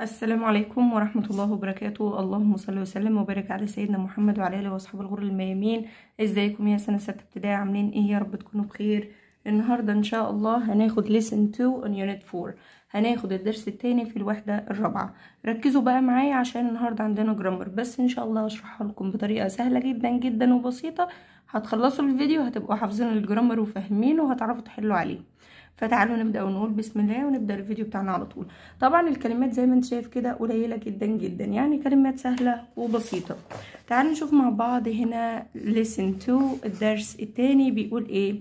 السلام عليكم ورحمة الله وبركاته اللهم صل وسلم وبارك على سيدنا محمد وعلى آله وأصحاب الغر الميامين ازيكم يا سنة ستة ابتدائي عاملين ايه يا رب تكونوا بخير النهاردة ان شاء الله هناخد lesson 2 on unit 4 هناخد الدرس التاني في الوحدة الرابعة ركزوا بقى معايا عشان النهاردة عندنا جرامر بس ان شاء الله هشرحها لكم بطريقة سهلة جدا جدا وبسيطة هتخلصوا الفيديو هتبقوا حافظين الجرامر وفاهمينه وهتعرفوا تحلوا عليه فتعالوا نبدا ونقول بسم الله ونبدا الفيديو بتاعنا على طول طبعا الكلمات زي ما انت شايف كده قليله جدا جدا يعني كلمات سهله وبسيطه تعالوا نشوف مع بعض هنا listen to الدرس الثاني بيقول ايه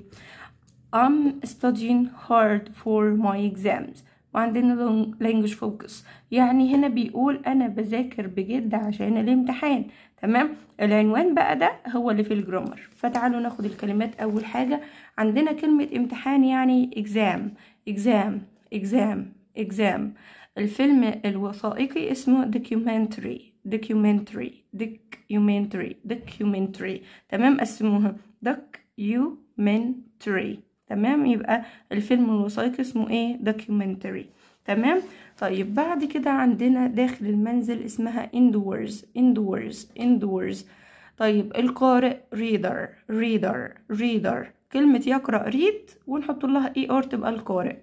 I'm studying hard for my exams وعندنا language focus يعني هنا بيقول انا بذاكر بجد عشان الامتحان تمام العنوان بقى ده هو اللي في الجرامر فتعالوا ناخد الكلمات اول حاجه عندنا كلمة امتحان يعني إجزام إجزام إجزام إجزام الفيلم الوثائقي اسمه دوكيومنتري دوكيومنتري دوكيومنتري دوكيومنتري تمام قسموها دوكيومنتري تمام يبقى الفيلم الوثائقي اسمه ايه دوكيومنتري تمام طيب بعد كده عندنا داخل المنزل اسمها indoors indoors indoors طيب القارئ reader reader reader كلمة يقرأ ريد ونحط لها اي e ار تبقى القارئ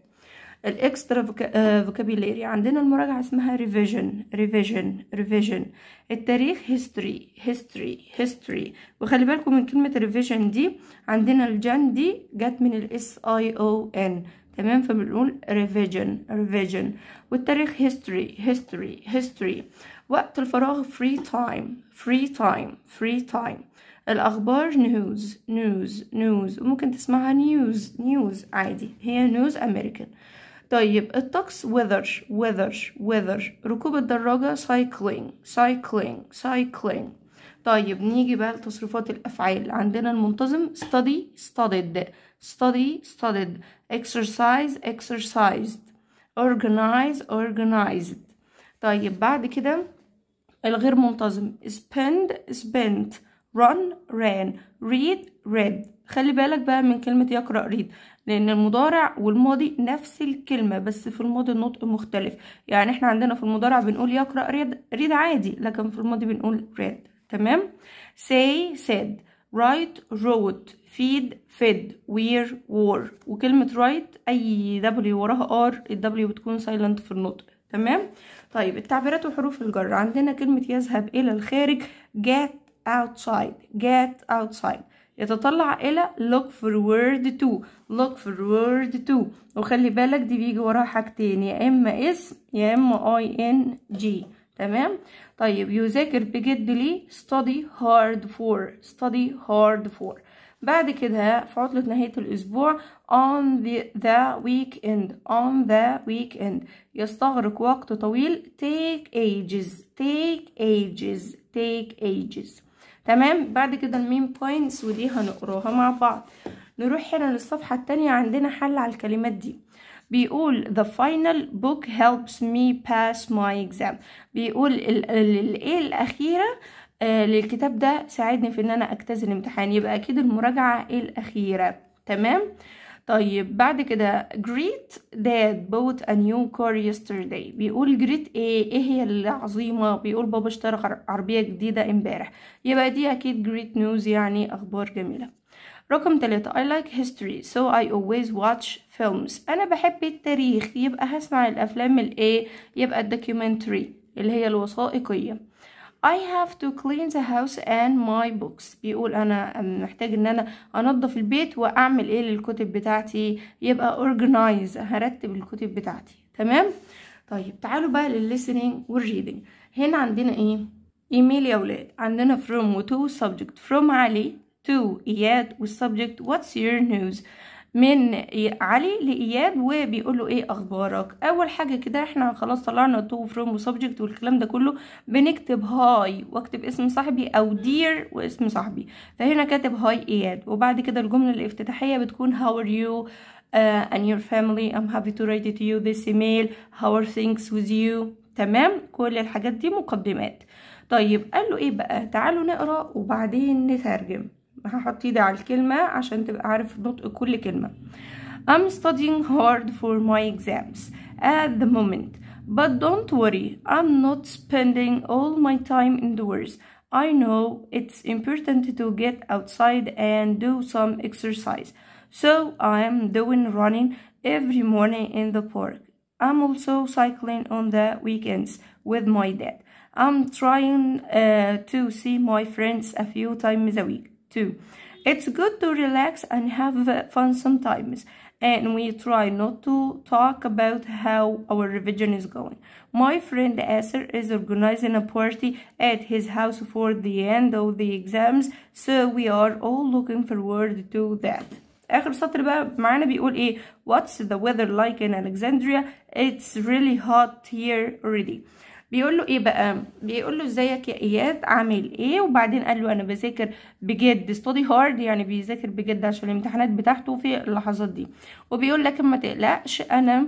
الاكسترا آه، فوكابيلاري عندنا المراجعة اسمها ريفيجن ريفيجن ريفيجن التاريخ هيستوري هيستوري هيستوري وخلي بالكم من كلمة ريفيجن دي عندنا الجن دي جت من الاس اي او ان تمام فبنقول ريفيجن ريفيجن والتاريخ هيستوري هيستوري هيستوري وقت الفراغ فري تايم فري تايم فري تايم الأخبار نيوز نيوز نيوز وممكن تسمعها نيوز نيوز عادي هي نيوز أمريكان طيب الطقس weather weather weather ركوب الدراجة cycling cycling cycling طيب نيجي بقى لتصريفات الأفعال عندنا المنتظم study studied study studied exercise exercised organize organized طيب بعد كده الغير منتظم spend spent run ran read read خلي بالك بقى من كلمة يقرأ read لأن المضارع والماضي نفس الكلمة بس في الماضي النطق مختلف يعني احنا عندنا في المضارع بنقول يقرأ read read عادي لكن في الماضي بنقول read تمام say said write wrote feed fed wear wore وكلمة write أي W وراها R الW بتكون silent في النطق تمام طيب التعبيرات وحروف الجر عندنا كلمة يذهب إلى الخارج get outside get outside يتطلع الى look forward to look forward to وخلي بالك دي بيجي وراها حاجتين يا اما اسم يا اما اي ان جي تمام طيب يذاكر بجد ليه study hard for study hard for بعد كده في عطلة نهاية الأسبوع on the, the weekend on the weekend يستغرق وقت طويل take ages take ages take ages تمام بعد كده المين بوينتس ودي هنقراها مع بعض نروح هنا للصفحة التانية عندنا حل على الكلمات دي بيقول the final book helps me pass my exam بيقول الايه الاخيره آه، للكتاب ده ساعدني في ان انا اجتاز الامتحان يبقى اكيد المراجعه الاخيره تمام طيب بعد كده جريت dad bought a new car yesterday بيقول جريت ايه ايه هي العظيمة بيقول بابا اشترى عربية جديدة امبارح يبقى دي اكيد جريت news يعني اخبار جميلة رقم تلاتة I like history so I always watch films أنا بحب التاريخ يبقى هسمع الأفلام الإيه يبقى الدوكيومنتري اللي هي الوثائقية I have to clean the house and my books بيقول أنا محتاج إن أنا أنظف البيت وأعمل إيه للكتب بتاعتي يبقى organize هرتب الكتب بتاعتي تمام طيب تعالوا بقى للlistening والreading هنا عندنا إيه إيميل يا ولاد عندنا from و to subject from علي to إياد subject what's your news من علي لإياب وبيقول له ايه اخبارك اول حاجة كده احنا خلاص طلعنا تو فروم وسبجكت والكلام ده كله بنكتب هاي واكتب اسم صاحبي او دير واسم صاحبي فهنا كاتب هاي اياد وبعد كده الجملة الافتتاحية بتكون هاو ار يو uh, and your family I'm happy to write to you this email how are things with you تمام كل الحاجات دي مقدمات طيب قال له ايه بقى تعالوا نقرا وبعدين نترجم هحط ايدي على الكلمة عشان تبقى عارف نطق كل كلمة I'm studying hard for my exams at the moment but don't worry I'm not spending all my time indoors I know it's important to get outside and do some exercise so I am doing running every morning in the park I'm also cycling on the weekends with my dad I'm trying uh, to see my friends a few times a week too. It's good to relax and have uh, fun sometimes, and we try not to talk about how our revision is going. My friend Asser is organizing a party at his house for the end of the exams, so we are all looking forward to that. اخر سطر بقى معانا بيقول ايه what's the weather like in Alexandria it's really hot here already بيقول له ايه بقى بيقول له ازيك يا اياد عامل ايه وبعدين قال له انا بذاكر بجد ستادي هارد يعني بيذاكر بجد عشان الامتحانات بتاعته في اللحظات دي وبيقول لكن ما تقلقش انا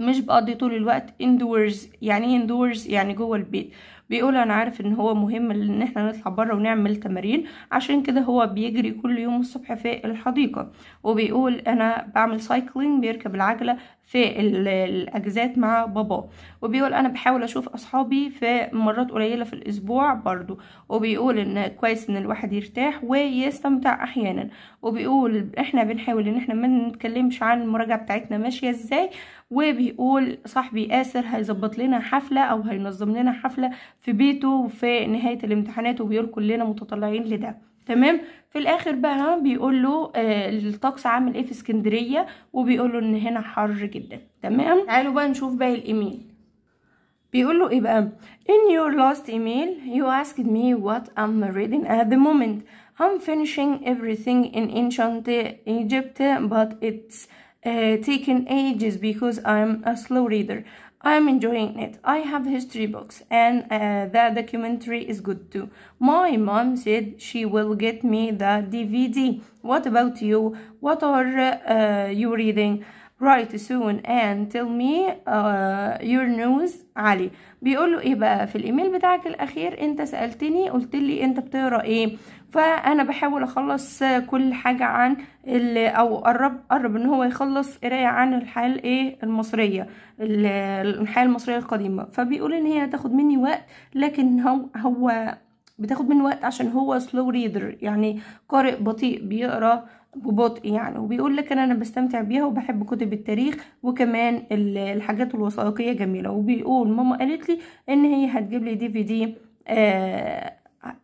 مش بقضي طول الوقت اندورز يعني ايه اندورز يعني جوه البيت بيقول انا عارف ان هو مهم ان احنا نطلع بره ونعمل تمارين عشان كده هو بيجري كل يوم الصبح في الحديقه وبيقول انا بعمل سايكلينج بيركب العجله في الاجازات مع باباه وبيقول انا بحاول اشوف اصحابي في مرات قليله في الاسبوع برضو وبيقول ان كويس ان الواحد يرتاح ويستمتع احيانا وبيقول احنا بنحاول ان احنا ما نتكلمش عن المراجعه بتاعتنا ماشيه ازاي وبيقول صاحبي اسر هيظبط لنا حفله او هينظم لنا حفله في بيته وفي نهاية الامتحانات وبيقول كلنا متطلعين لده تمام في الاخر بقى بيقول له آه الطقس عامل ايه في اسكندريه وبيقول له ان هنا حر جدا تمام تعالوا بقى نشوف باقي الايميل بيقول له ايه بقى in your last email you asked me what I'm reading at the moment I'm finishing everything in ancient Egypt but it's uh, taken ages because I'm a slow reader I'm enjoying it. I have history books and uh, the documentary is good too. My mom said she will get me the DVD. What about you? What are uh, you reading? Write soon and tell me uh, your news Ali. بيقول له ايه بقى في الايميل بتاعك الاخير انت سالتني قلت لي انت بتقرا ايه فانا بحاول اخلص كل حاجه عن او قرب قرب ان هو يخلص قرايه عن الحال ايه المصريه الحال المصريه القديمه فبيقول ان هي هتاخد مني وقت لكن هو هو بتاخد مني وقت عشان هو سلو ريدر يعني قارئ بطيء بيقرا ببطء يعني وبيقول لك انا بستمتع بيها وبحب كتب التاريخ وكمان الحاجات الوثائقيه جميله وبيقول ماما قالت لي ان هي هتجيب لي دي في دي آه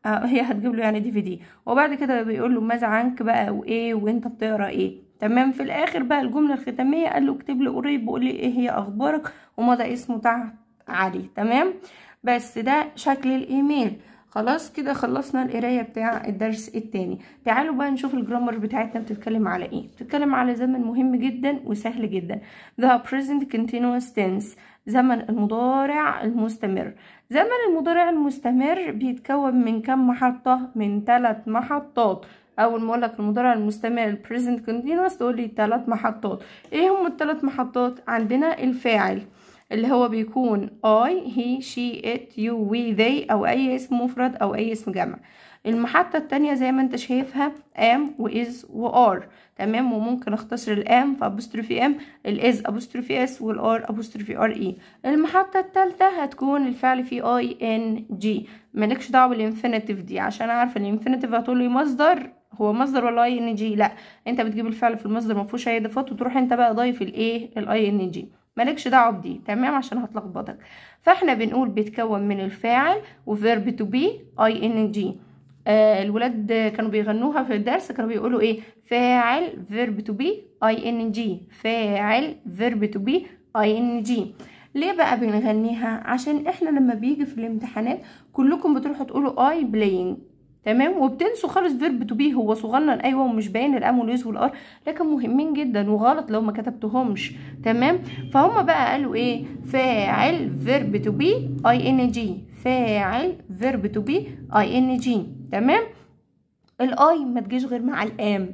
آه، هي هتجيب له يعني دي في دي وبعد كده بيقول له ماذا عنك بقى وايه وانت بتقرا ايه تمام في الاخر بقى الجمله الختاميه قال له اكتب لي قريب وقول لي ايه هي اخبارك ومضى اسمه تحت علي تمام بس ده شكل الايميل خلاص كده خلصنا القرايه بتاع الدرس الثاني تعالوا بقى نشوف الجرامر بتاعتنا بتتكلم على ايه بتتكلم على زمن مهم جدا وسهل جدا the present continuous tense زمن المضارع المستمر زمن المضارع المستمر بيتكون من كم محطة من ثلاث محطات اول ما لك المضارع المستمر present continuous تقول لي ثلاث محطات ايه هم الثلاث محطات عندنا الفاعل اللي هو بيكون I he she it you we they او اي اسم مفرد او اي اسم جمع المحطة التانية زي ما انت شايفها ام و ار تمام وممكن اختصر الام فابوستروفي ام الاز ابوستروفي اس والار ابوستروفي ار اي المحطة التالتة هتكون الفعل فيه اي ان جي مالكش دعوة بالانفينيتيف دي عشان عارفة الانفينيتيف هتقولي مصدر هو مصدر ولا اي ان جي لا انت بتجيب الفعل في المصدر ما فيهوش اي اضافات وتروح انت بقى ضايف الايه الاي ان جي مالكش دعوه بدي تمام عشان هتلخبطك فاحنا بنقول بيتكون من الفاعل وفيرب تو بي اي ان جي آه، الولاد كانوا بيغنوها في الدرس كانوا بيقولوا ايه فاعل فيرب تو بي اي ان جي فاعل فيرب تو بي اي ان جي ليه بقى بنغنيها عشان احنا لما بيجي في الامتحانات كلكم بتروحوا تقولوا اي بلاينج تمام وبتنسوا خالص فيرب تو بي هو صغنن ايوه ومش باين الام واليوز والار لكن مهمين جدا وغلط لو ما كتبتهمش تمام فهم بقى قالوا ايه فاعل فيرب تو بي اي ان جي فاعل فيرب تو بي اي ان جي تمام الاي ما تجيش غير مع الام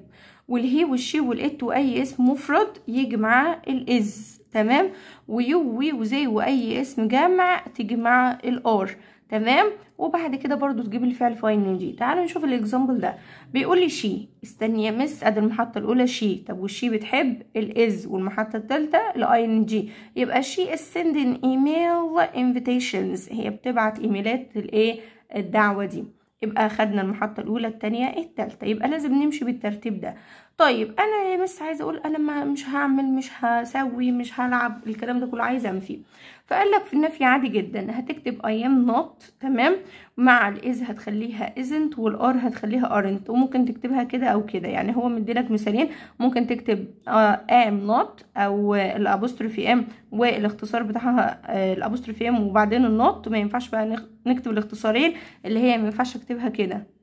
والهي والشي والات واي اسم مفرد يجي معاه الاز تمام ويو وي وزي واي اسم جامع تيجي مع الار تمام وبعد كده برضو تجيب الفعل فايننجي تعالوا نشوف الاكزامبل ده بيقول لي شي استني يا مس ادي المحطه الاولى شي طب والشي بتحب الاز والمحطه الثالثه الاي ان جي يبقى شي سند ايميل انفيتيشنز هي بتبعت ايميلات الايه الدعوه دي يبقى خدنا المحطه الاولى الثانيه الثالثه يبقى لازم نمشي بالترتيب ده طيب انا بس عايزه اقول انا ما مش هعمل مش هسوي مش هلعب الكلام ده كله عايزه انفيه فقال لك في النفي عادي جدا هتكتب اي ام نوت تمام مع الاز هتخليها ازنت والار هتخليها ارنت وممكن تكتبها كده او كده يعني هو مديلك مثالين ممكن تكتب ام آه، نوت او الابوستروفي ام والاختصار بتاعها آه، الابوستروفي ام وبعدين النوت ما ينفعش بقى نكتب الاختصارين اللي هي ما ينفعش اكتبها كده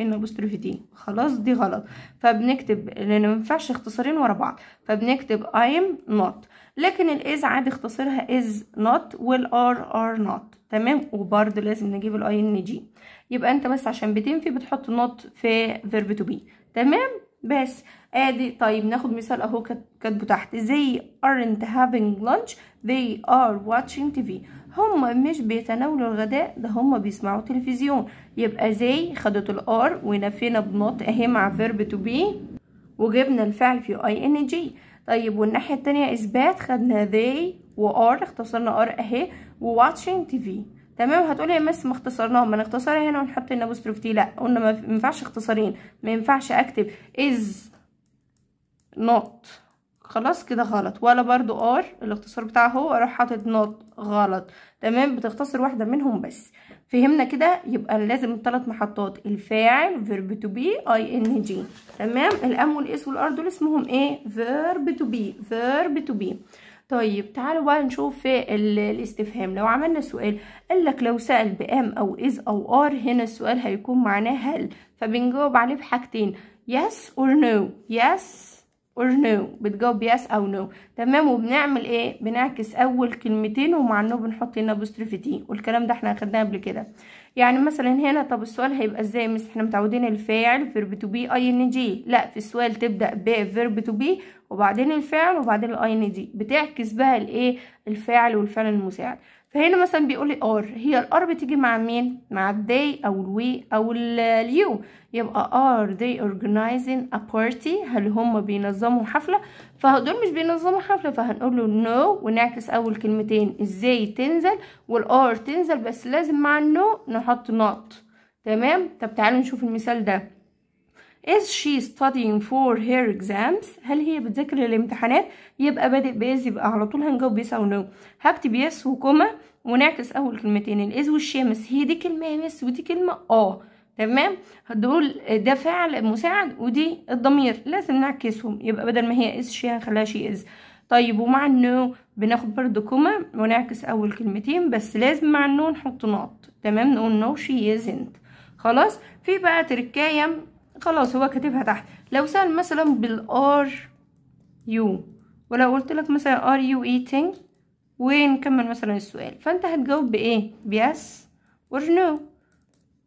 ان ابوستروفي دي خلاص دي غلط فبنكتب لان ما ينفعش اختصارين ورا بعض فبنكتب اي ام not لكن الاز عادي اختصرها is not والار are not تمام وبرده لازم نجيب الاي ان جي يبقى انت بس عشان بتنفي بتحط not في verb to be تمام بس ادي طيب ناخد مثال اهو كاتبه تحت they aren't having lunch they are watching TV هم مش بيتناولوا الغداء ده هم بيسمعوا تلفزيون يبقى they خدت الار ونفينا بنط اهي مع verb to be وجبنا الفعل في ing طيب والناحية التانية اثبات خدنا they وار اختصرنا ار اهي و watching TV تمام هتقولي يا مس ما اختصرناهم ما نختصرها هنا ونحط هنا تي لا قلنا ما ينفعش اختصارين ما ينفعش اكتب از نوت خلاص كده غلط ولا برضو ار الاختصار بتاعه هو اروح حاطط نوت غلط تمام بتختصر واحده منهم بس فهمنا كده يبقى لازم الثلاث محطات الفاعل فيرب تو بي اي ان جي تمام الام والاس والار دول اسمهم ايه فيرب تو بي فيرب تو بي طيب تعالوا بقى نشوف في الاستفهام لو عملنا سؤال قال لك لو سأل بام او از او ار هنا السؤال هيكون معناه هل فبنجاوب عليه بحاجتين يس اور نو يس اور نو بتجاوب يس او نو تمام وبنعمل ايه بنعكس اول كلمتين ومع النو بنحط هنا بوسترفتين والكلام ده احنا اخدناه قبل كده يعني مثلا هنا طب السؤال هيبقى ازاي مس احنا متعودين الفاعل فيرب تو بي اي ان جي لا في السؤال تبدا بفيرب تو بي وبعدين الفعل وبعدين الاي ان دي بتعكس بقى الايه الفاعل والفعل المساعد فهنا مثلا بيقول لي ار هي الار بتيجي مع مين مع الدي او الوي او اليو يبقى ار دي organizing a party هل هم بينظموا حفله فدول مش بينظموا حفله فهنقول له نو no ونعكس اول كلمتين ازاي تنزل والار تنزل بس لازم مع النو no نحط نوت تمام طب تعالوا نشوف المثال ده is she studying for her exams هل هي بتذاكر للامتحانات يبقى بادئ باز يبقى على طول هنجاوب بيس او نو هكتب يس وكوما ونعكس اول كلمتين الاز والشمس هي دي كلمه يا مس ودي كلمه اه تمام هدول ده فعل مساعد ودي الضمير لازم نعكسهم يبقى بدل ما هي از شي هنخليها شي از طيب ومع النو بناخد برضو كوما ونعكس اول كلمتين بس لازم مع النو نحط نقط تمام نقول نو شي ازنت خلاص في بقى تركايه خلاص هو كاتبها تحت لو سأل مثلا بالار يو ولو قلت لك مثلا ار يو eating ونكمل مثلا السؤال فانت هتجاوب بايه بيس اور نو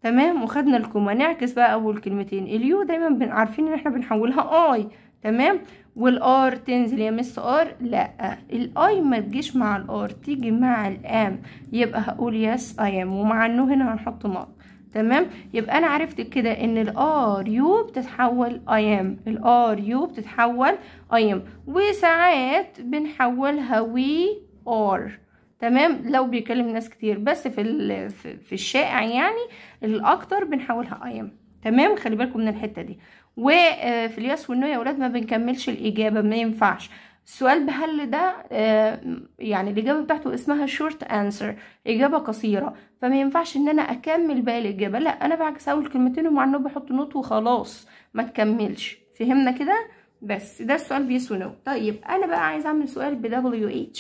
تمام وخدنا الكوما نعكس بقى اول كلمتين اليو دايما عارفين ان احنا بنحولها اي تمام والار تنزل يا مس ار لا الاي ما تجيش مع الار تيجي مع الام يبقى هقول يس اي ام ومع النو هنا هنحط نقط تمام يبقى انا عرفت كده ان الار يو بتتحول اي ام الار يو بتتحول اي ام وساعات بنحولها وي ار تمام لو بيكلم ناس كتير بس في في الشائع يعني الاكتر بنحولها اي ام تمام خلي بالكم من الحته دي وفي آه، الياس والنو يا ولاد ما بنكملش الاجابه ما ينفعش السؤال بهل ده آه، يعني الإجابة بتاعته اسمها شورت أنسر إجابة قصيرة فما ينفعش إن أنا أكمل باقي الإجابة لا أنا بعكس أول كلمتين النوت بحط نوت وخلاص ما تكملش فهمنا كده بس ده السؤال بيس ونو طيب أنا بقى عايز أعمل سؤال ب WH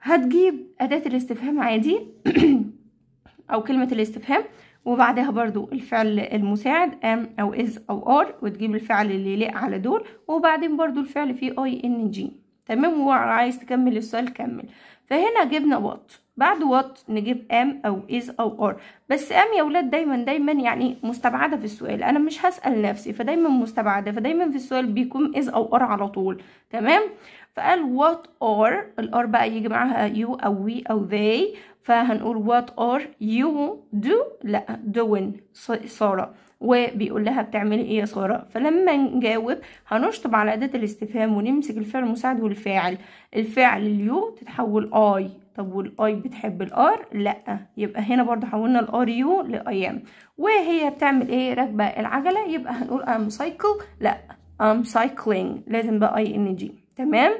هتجيب أداة الاستفهام عادي أو كلمة الاستفهام وبعدها برضو الفعل المساعد ام او از او ار وتجيب الفعل اللي يليق على دول وبعدين برضو الفعل فيه اي ان جي تمام وعايز تكمل السؤال كمل فهنا جبنا وات بعد وات نجيب ام او از او ار بس ام يا ولاد دايما دايما يعني مستبعده في السؤال انا مش هسال نفسي فدايما مستبعده فدايما في السؤال بيكون از او ار على طول تمام فقال what are الار بقى يجي معاها you او we او they فهنقول what are you do لا doing سارة وبيقول لها بتعملي ايه يا ساره فلما نجاوب هنشطب على اداه الاستفهام ونمسك الفعل المساعد والفاعل الفعل اليو تتحول اي طب والاي بتحب الار لا يبقى هنا برضو حولنا الار يو لايام وهي بتعمل ايه راكبه العجله يبقى هنقول ام سايكل لا ام سايكلينج لازم بقى اي ان جي تمام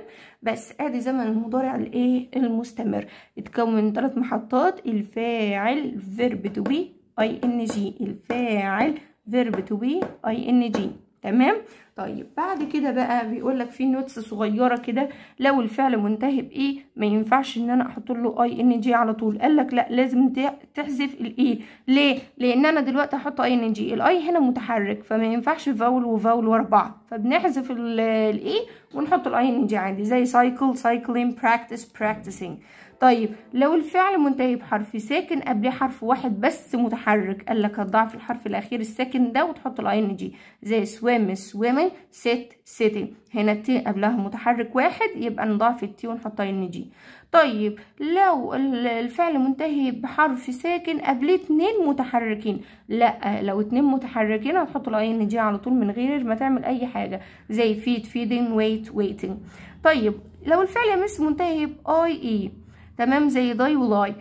بس ادي زمن المضارع الايه المستمر يتكون من ثلاث محطات الفاعل فيرب تو بي اي ان جي الفاعل فيرب تو بي اي ان جي تمام طيب بعد كده بقى بيقول لك في نوتس صغيره كده لو الفعل منتهي بايه ما ينفعش ان انا احط له اي ان جي على طول قال لك لا لازم تحذف الاي e. ليه لان انا دلوقتي هحط اي ان جي الاي هنا متحرك فما ينفعش فاول وفاول ورا بعض فبنحذف الاي e ونحط الاي ان جي عادي زي سايكل سايكلين براكتس براكتسينج طيب لو الفعل منتهي بحرف ساكن قبليه حرف واحد بس متحرك قال لك هتضعف الحرف الاخير الساكن ده وتحط الاي ان جي زي سويم سويم ست ستي هنا التي قبلها متحرك واحد يبقى نضعف التي ونحط اي ان جي طيب لو الفعل منتهي بحرف ساكن قبليه اتنين متحركين لا لو اتنين متحركين هتحط الاي ان جي على طول من غير ما تعمل اي حاجه زي فيد فيدين ويت ويتنج طيب لو الفعل مس منتهي باي اي تمام زي داي ولاي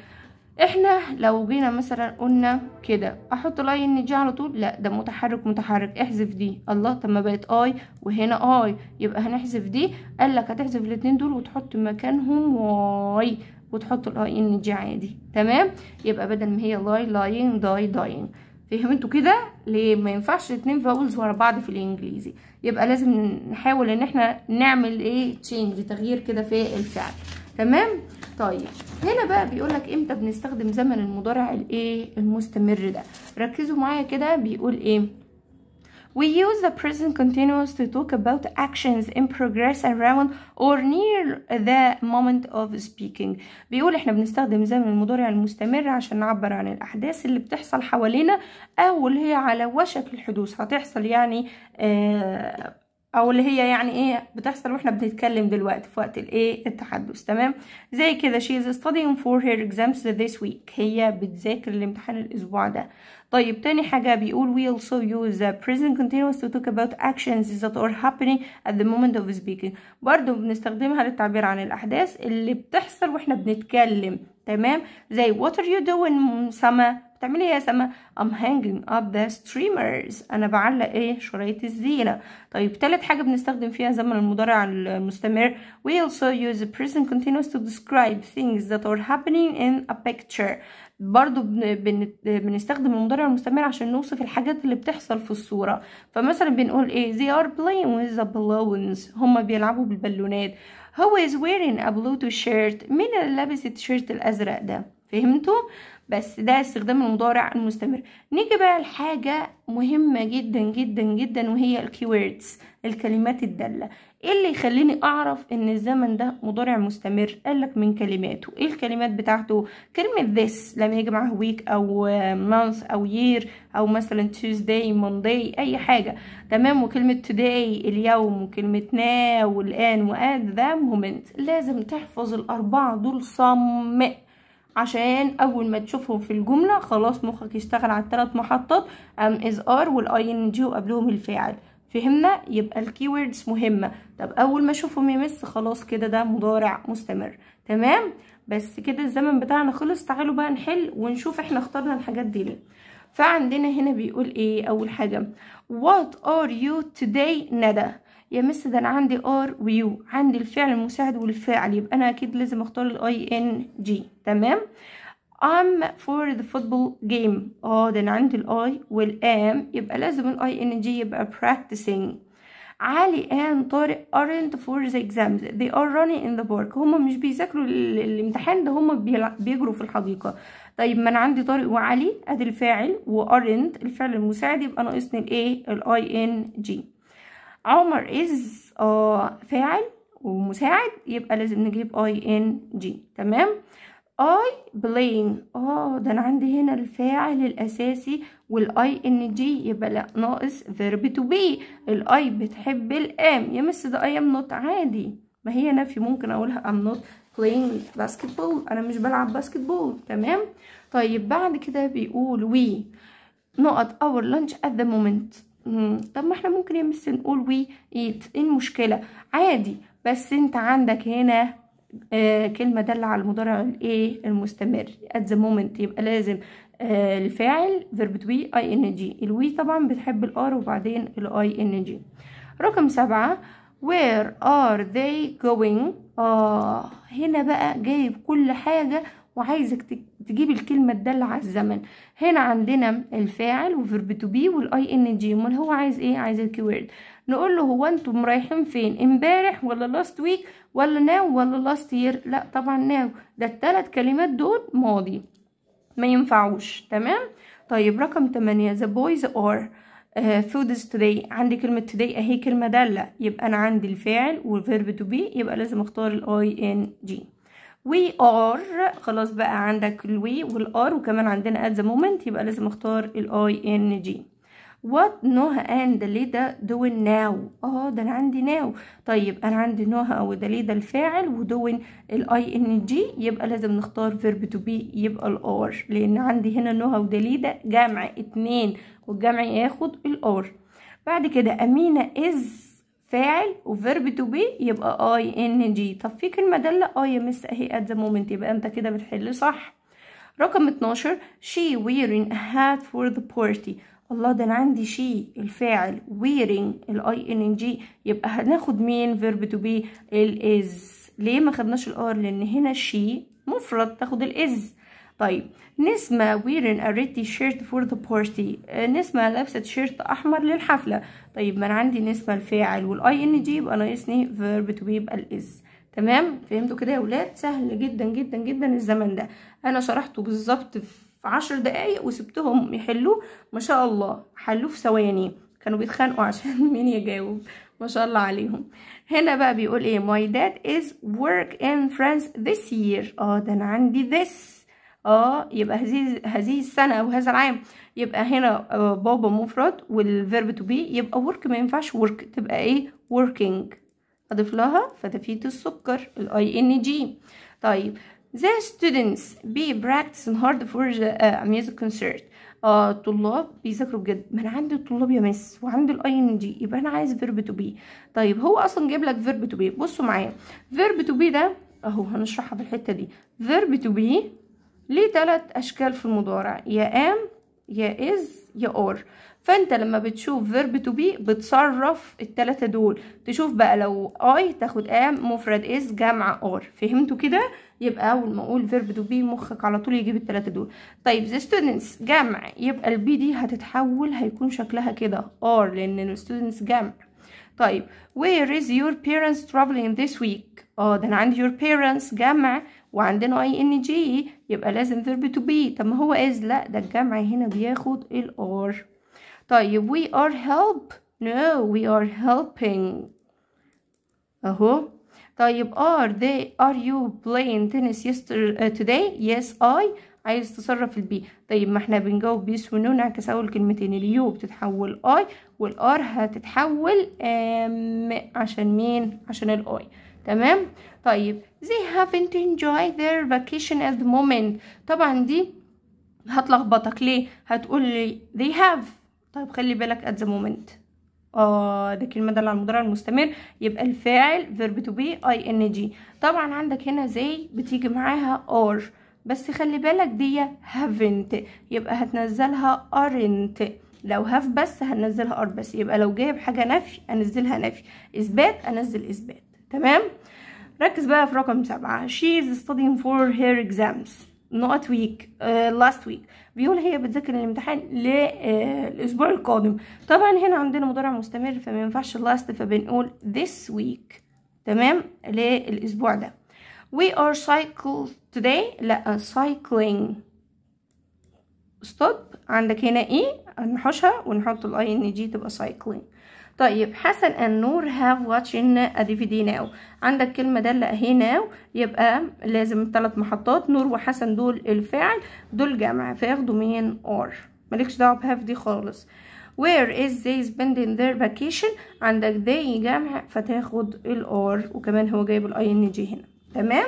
احنا لو جينا مثلا قلنا كده احط لاي ان جي على طول لا ده متحرك متحرك احذف دي الله طب ما بقت اي وهنا اي يبقى هنحذف دي قال لك هتحذف الاتنين دول وتحط مكانهم واي وتحط الاي ان جي عادي تمام يبقى بدل ما هي لاي لاين داي داين فهمتوا كده ليه ما ينفعش اتنين فاولز ورا بعض في الانجليزي يبقى لازم نحاول ان احنا نعمل ايه تشينج تغيير كده في الفعل تمام طيب هنا بقى بيقولك امتى بنستخدم زمن المضارع الايه المستمر ده ركزوا معايا كده بيقول ايه We use the present continuous to talk about actions in progress around or near the moment of speaking بيقول احنا بنستخدم زمن المضارع المستمر عشان نعبر عن الأحداث اللي بتحصل حوالينا أو اللي هي على وشك الحدوث هتحصل يعني آه او اللي هي يعني ايه بتحصل واحنا بنتكلم دلوقتي في وقت الايه التحدث تمام زي كده she is studying for her exams this week هي بتذاكر الامتحان الاسبوع ده طيب تاني حاجة بيقول we also use the present continuous to talk about actions that are happening at the moment of speaking برضو بنستخدمها للتعبير عن الأحداث اللي بتحصل وإحنا بنتكلم تمام زي what are you doing سما بتعملي ايه يا سما I'm hanging up the streamers انا بعلق ايه شرايط الزينة طيب تالت حاجة بنستخدم فيها زمن المضارع المستمر we also use present continuous to describe things that are happening in a picture برضو بنستخدم المضارع المستمر عشان نوصف الحاجات اللي بتحصل في الصورة فمثلا بنقول ايه they are playing with the balloons هما بيلعبوا بالبالونات هو is wearing a blue t-shirt مين اللي لابس التيشيرت الازرق ده فهمتوا بس ده استخدام المضارع المستمر نيجي بقى لحاجة مهمة جدا جدا جدا وهي الكيوردز الكلمات الدالة ايه اللي يخليني اعرف ان الزمن ده مضارع مستمر قالك من كلماته ايه الكلمات بتاعته كلمة this لما يجي معاها week او month او year او مثلا tuesday monday اي حاجة تمام وكلمة today اليوم وكلمة now والان واد ذا moment لازم تحفظ الاربعة دول صم عشان اول ما تشوفهم في الجمله خلاص مخك يشتغل على الثلاث محطات ام از ار والاي ان جي وقبلهم الفاعل فهمنا يبقى الكيوردز مهمه طب اول ما اشوفهم يمس خلاص كده ده مضارع مستمر تمام بس كده الزمن بتاعنا خلص تعالوا بقى نحل ونشوف احنا اخترنا الحاجات دي ليه فعندنا هنا بيقول ايه اول حاجه what are you today ندى يا مس ده انا عندي ار ويو عندي الفعل المساعد والفاعل يبقى انا اكيد لازم اختار الاي ان جي تمام ام فور ذا فوتبول جيم اه ده انا عندي الاي والام يبقى لازم الاي ان جي يبقى practicing علي ان طارق aren't for the exams they are running in the park هما مش بيذاكروا الامتحان ده هما بيجروا في الحديقة طيب ما انا عندي طارق وعلي ادي الفاعل و aren't الفعل المساعد يبقى ناقصني الايه الاي ان جي عمر از آه فاعل ومساعد يبقى لازم نجيب اي ان جي تمام اي بلاين اه ده انا عندي هنا الفاعل الاساسي والاي ان جي يبقى لا ناقص فيرب تو بي الاي بتحب الام يا مس ده اي ام نوت عادي ما هي نفي ممكن اقولها ام نوت بلاين باسكت بول انا مش بلعب باسكت بول تمام طيب بعد كده بيقول وي نقط اور لانش ات ذا مومنت طب ما احنا ممكن يا مس نقول وي ايت ايه المشكله عادي بس انت عندك هنا آه كلمه داله على المضارع الايه المستمر ات ذا مومنت يبقى لازم آه الفاعل فيرب تو بي اي ان جي الوي طبعا بتحب الار وبعدين الاي ان جي رقم سبعة where are they going اه هنا بقى جايب كل حاجه وعايزك تجيب الكلمة الدالة على الزمن هنا عندنا الفاعل وفيرب تو بي والاي ان جي امال هو عايز ايه عايز الكيورد نقول له هو انتم رايحين فين امبارح ولا لاست ويك ولا ناو ولا لاست يير لا طبعا ناو ده الثلاث كلمات دول ماضي ما ينفعوش تمام طيب رقم 8 the boys are foods uh, today عندي كلمة today اهي كلمة دالة يبقى انا عندي الفاعل والفيرب تو بي يبقى لازم اختار الاي ان جي وي ار خلاص بقى عندك الوي والار وكمان عندنا ات ذا مومنت يبقى لازم اختار الاي ان جي وات نوها اند ليدا دوين ناو اه ده انا عندي ناو طيب انا عندي نوها او ده الفاعل ودوين الاي ان جي يبقى لازم نختار فيرب تو بي يبقى الار لان عندي هنا نوها وده جمع اتنين والجمع ياخد الار بعد كده امينه از فاعل وفيرب تو بي يبقى اي ان جي طب في كلمه داله اه يا مس اهي ات ذا مومنت يبقى انت كده بتحل صح رقم 12 she wearing a hat for the party الله ده انا عندي شي الفاعل ويرين الاي ان جي يبقى هناخد مين فيرب تو بي الاز ليه ما خدناش الار لان هنا شي مفرد تاخد الاز طيب نسمة wearing a red t-shirt for the party آه، نسمة لابسة شيرت أحمر للحفلة طيب ما أنا عندي نسمة الفاعل والاي ان جي يبقى ناقصني فيرب تو بيبقى الاز تمام فهمتوا كده يا ولاد سهل جدا جدا جدا الزمن ده أنا شرحته بالظبط في عشر دقايق وسبتهم يحلوه ما شاء الله حلوه في ثواني كانوا بيتخانقوا عشان مين يجاوب ما شاء الله عليهم هنا بقى بيقول ايه my dad is work in France this year اه ده انا عندي this اه يبقى هذه هذه السنه او هذا العام يبقى هنا آه، بابا مفرد والفيرب تو بي يبقى ورك ما ينفعش ورك تبقى ايه وركينج اضيف لها فتفيت السكر الاي ان جي طيب the students be practicing hard for the uh, music concert آه الطلاب بيذاكروا بجد ما انا عندي الطلاب يا مس وعندي الاي ان جي يبقى انا عايز فيرب تو بي طيب هو اصلا جايب لك فيرب تو بي بصوا معايا فيرب تو بي ده اهو هنشرحها في الحته دي فيرب تو بي ليه تلات أشكال في المضارع يا أم يا إز يا أور فانت لما بتشوف verb to be بتصرف التلاتة دول تشوف بقى لو I تاخد أم مفرد إز جمع أور فهمتوا كده يبقى اول ما اقول verb to be مخك على طول يجيب التلاتة دول طيب the students جمع يبقى البي دي هتتحول هيكون شكلها كده أور لان ال students جمع طيب where is your parents traveling this week اه ده انا عندي your parents جمع وعندنا اي ان جي يبقى لازم فيرب تو بي طب ما هو از لا ده الجمع هنا بياخد الار طيب we are help نو we are helping اهو طيب are they are you playing tennis yesterday uh, today yes I عايز تصرف البي طيب ما احنا بنجاوب بيس ونو نعكس اول كلمتين اليو بتتحول اي والار هتتحول ام عشان مين عشان الاي تمام طيب they haven't enjoyed their vacation at the moment طبعا دي هتلخبطك ليه هتقول لي they have طيب خلي بالك at the moment اه ده كلمة دالة على المضارع المستمر يبقى الفاعل verb to be ing ان جي طبعا عندك هنا زي بتيجي معاها ار بس خلي بالك دي haven't يبقى هتنزلها aren't لو هاف بس هنزلها ار بس يبقى لو جايب حاجة نفي انزلها نفي اثبات انزل اثبات تمام ركز بقى في رقم سبعة she is studying for her exams not week uh, last week بيقول هي بتذاكر الامتحان للاسبوع uh, القادم طبعا هنا عندنا مضارع مستمر فما ينفعش last فبنقول this week تمام للاسبوع ده we are cycle today لا uh, cycling stop عندك هنا ايه e. نحوشها ونحط ال ing تبقى cycling طيب حسن ان نور هاف ا دي في دي ناو عندك كلمة دالة اهي ناو يبقى لازم ثلاث محطات نور وحسن دول الفاعل دول جمع فياخدوا مين ار مالكش دعوة بهاف دي خالص where is they spending their vacation عندك they جمع فتاخد ال وكمان هو جايب ال جي هنا تمام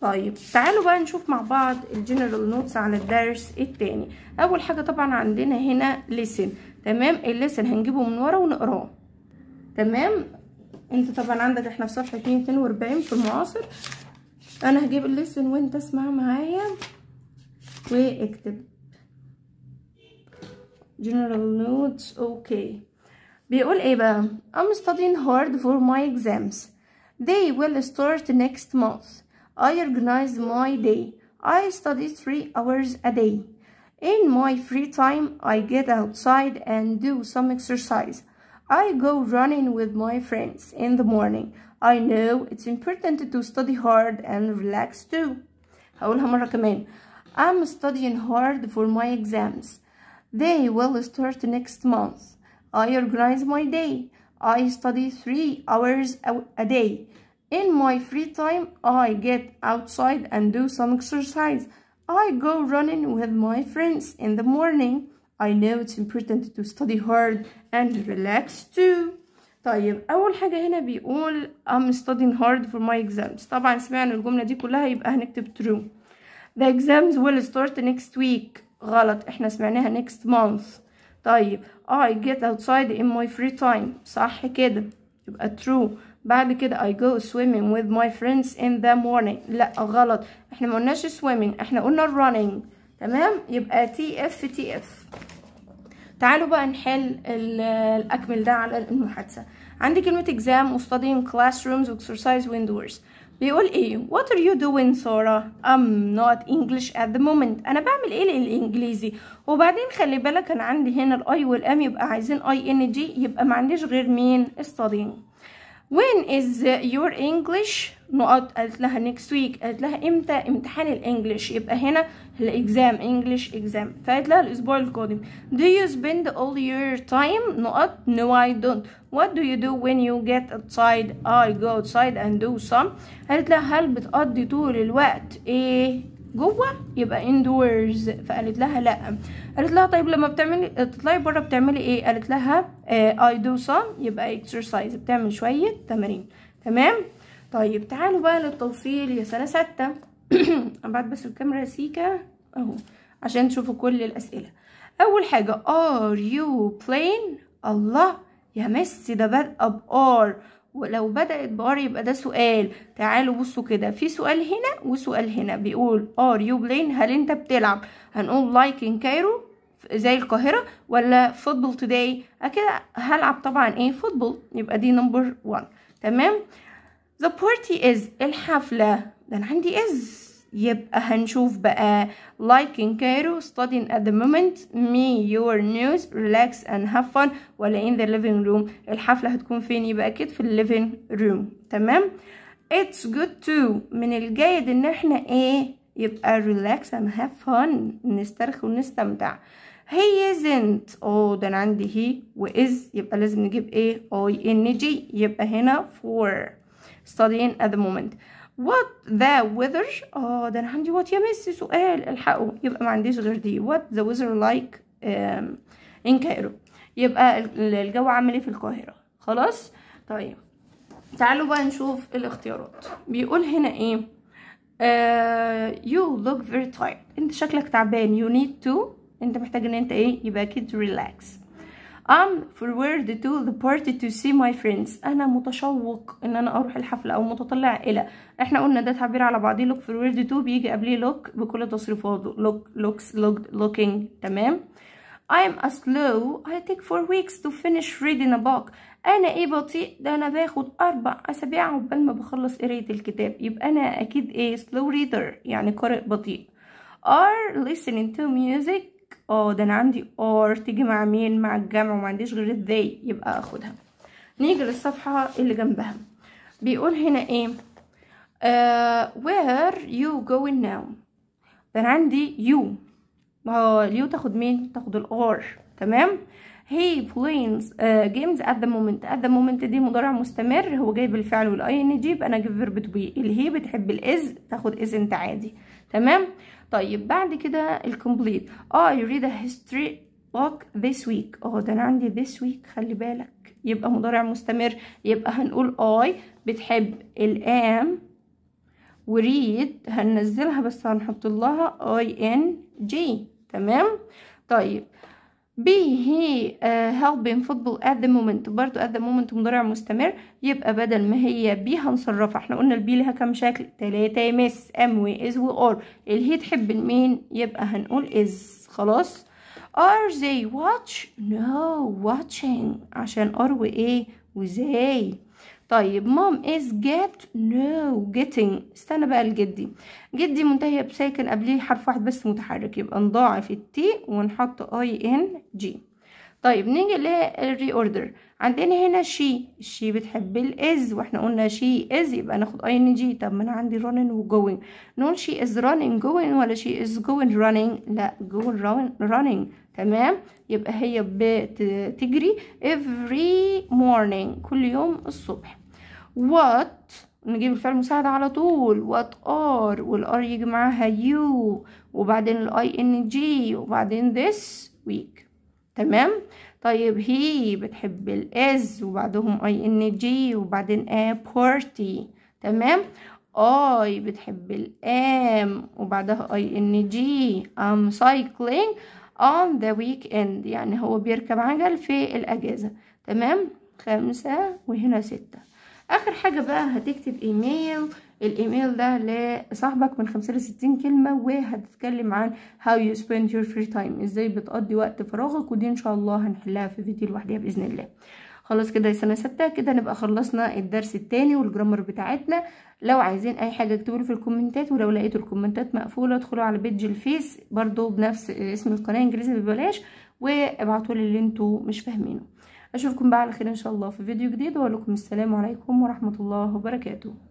طيب تعالوا بقى نشوف مع بعض الجنرال نوتس على الدرس التاني اول حاجه طبعا عندنا هنا ليسن تمام الليسن هنجيبه من ورا ونقراه تمام انت طبعا عندك احنا في صفحه 242 في المعاصر انا هجيب الليسن وانت اسمع معايا واكتب جنرال نوتس اوكي بيقول ايه بقى I'm studying hard for my exams they will start next month I organize my day. I study three hours a day. In my free time, I get outside and do some exercise. I go running with my friends in the morning. I know it's important to study hard and relax too. هقولها مرة كمان. I'm studying hard for my exams. They will start next month. I organize my day. I study three hours a day. In my free time, I get outside and do some exercise. I go running with my friends in the morning. I know it's important to study hard and relax too. طيب أول حاجة هنا بيقول I'm studying hard for my exams. طبعا سمعنا الجملة دي كلها يبقى هنكتب true. The exams will start next week. غلط احنا سمعناها next month. طيب I get outside in my free time. صح كده. يبقى true. بعد كده I go swimming with my friends in the morning لا غلط احنا ما قلناش swimming احنا قلنا running تمام يبقى تي اف تي اف تعالوا بقى نحل الاكمل ده على المحادثه عندي كلمه exam وstudying classrooms exercise windows بيقول ايه what are you doing سارة I'm not English at the moment انا بعمل ايه للانجليزي وبعدين خلي بالك انا عندي هنا الاي والام يبقى عايزين اي ان جي يبقى ما عنديش غير مين studying when is your English نقط قالت لها next week قالت لها امتى امتحان الانجليش يبقى هنا الاكزام English exam فقالت لها الاسبوع القادم do you spend all your time نقط no I don't what do you do when you get outside I go outside and do some قالت لها هل بتقضي طول الوقت ايه جوه يبقى indoors فقالت لها لا قالت لها طيب لما بتعملي تطلعي بره بتعملي ايه قالت لها اي دو سام يبقى اكسرسايز بتعمل شويه تمارين تمام طيب تعالوا بقى للتوصيل يا سنه سته ابعت بس الكاميرا سيكا اهو عشان تشوفوا كل الاسئله اول حاجه ار يو بلين الله يا ميسي ده بدا بار ولو بدأت بار يبقى ده سؤال تعالوا بصوا كده في سؤال هنا وسؤال هنا بيقول ار يو بلين هل انت بتلعب هنقول لايك ان كايرو زي القاهرة ولا فوتبول توداي كده هلعب طبعا ايه فوتبول يبقى دي نمبر 1 تمام the party is الحفلة ده انا عندي is يبقى هنشوف بقى like in Cairo studying at the moment me your news relax and have fun ولا in the living room الحفلة هتكون فين يبقى اكيد في living room تمام it's good to من الجيد ان احنا ايه يبقى relax and have fun نسترخي ونستمتع هي زنت او ده انا عندي هي واز يبقى لازم نجيب ايه اي ان جي يبقى هنا for studying at the moment what the weather اه ده انا عندي what يا مس سؤال الحقه يبقى ما عنديش غير دي what the weather like in Cairo يبقى الجو عامل ايه في القاهرة خلاص طيب تعالوا بقى نشوف الاختيارات بيقول هنا ايه uh, you look very tired انت شكلك تعبان you need to انت محتاج ان انت ايه يبقى اكيد ريلاكس I'm forward to the party to see my friends انا متشوق ان انا اروح الحفله او متطلع الى إيه احنا قلنا ده تعبير على بعضيه look forward to بيجي قبليه look بكل تصريفاته look looks لوك looking تمام I'm a slow I take four weeks to finish reading a book انا ايه بطيء ده انا باخد اربع اسابيع عقبال ما بخلص قرايه الكتاب يبقى انا اكيد ايه slow reader يعني قارئ بطيء are listening to music اه ده انا عندي ار تيجي مع مين مع الجمع وما عنديش غير الذي يبقى اخدها نيجي للصفحه اللي جنبها بيقول هنا ايه وير آه، where you going now ده انا عندي يو ما هو اليو تاخد مين تاخد الار تمام هي بلينز جيمز ات ذا مومنت ات ذا مومنت دي مضارع مستمر هو جايب الفعل والاي ان جي يبقى انا جيف فيرب تو بي الهي بتحب الاز تاخد اذ انت عادي تمام طيب بعد كده الكومبليت I آه، read a history book this week اه ده انا عندي this week خلي بالك يبقى مضارع مستمر يبقى هنقول I بتحب الام وريد هننزلها بس هنحط لها I ان جي تمام طيب be he uh, helping football at the moment برضو at the moment مضارع مستمر يبقى بدل ما هي بي هنصرفها احنا قلنا البي لها كام شكل تلاتة يمس اموي از ار الهي تحب المين يبقى هنقول از خلاص are they watch no watching عشان are وايه وزي طيب مام از جيت نو جيتنج استنى بقى لجدي جدي منتهيه بساكن قبليه حرف واحد بس متحرك يبقى نضاعف التي ونحط اي ان جي طيب نيجي للري اوردر عندنا هنا شي شي بتحب الاز واحنا قلنا شي از يبقى ناخد اي ان جي طب ما انا عندي رانين وجوينج نقول شي از رانين جوين ولا شي از جوين رانين لا جوين رانين تمام يبقى هي بتجري every morning كل يوم الصبح what نجيب الفعل المساعد على طول what are والار يجي معاها you وبعدين الاي ان جي وبعدين this week تمام طيب هي بتحب الاز وبعدهم اي ان جي وبعدين a party تمام اي بتحب الام وبعدها اي ان جي ام سايكلينج on the weekend يعني هو بيركب عجل في الأجازة تمام خمسة وهنا ستة آخر حاجة بقى هتكتب إيميل الإيميل ده لصاحبك من خمسة لستين كلمة وهتتكلم عن how you spend your free time إزاي بتقضي وقت فراغك ودي إن شاء الله هنحلها في فيديو لوحدها بإذن الله خلاص كده سنه سته كده نبقى خلصنا الدرس التاني والجرامر بتاعتنا لو عايزين اي حاجه اكتبوا في الكومنتات ولو لقيتوا الكومنتات مقفوله ادخلوا على بيج الفيس برضو بنفس اسم القناه انجليزي ببلاش وابعتوا لي اللي انتوا مش فاهمينه اشوفكم بقى على خير ان شاء الله في فيديو جديد واقول لكم السلام عليكم ورحمه الله وبركاته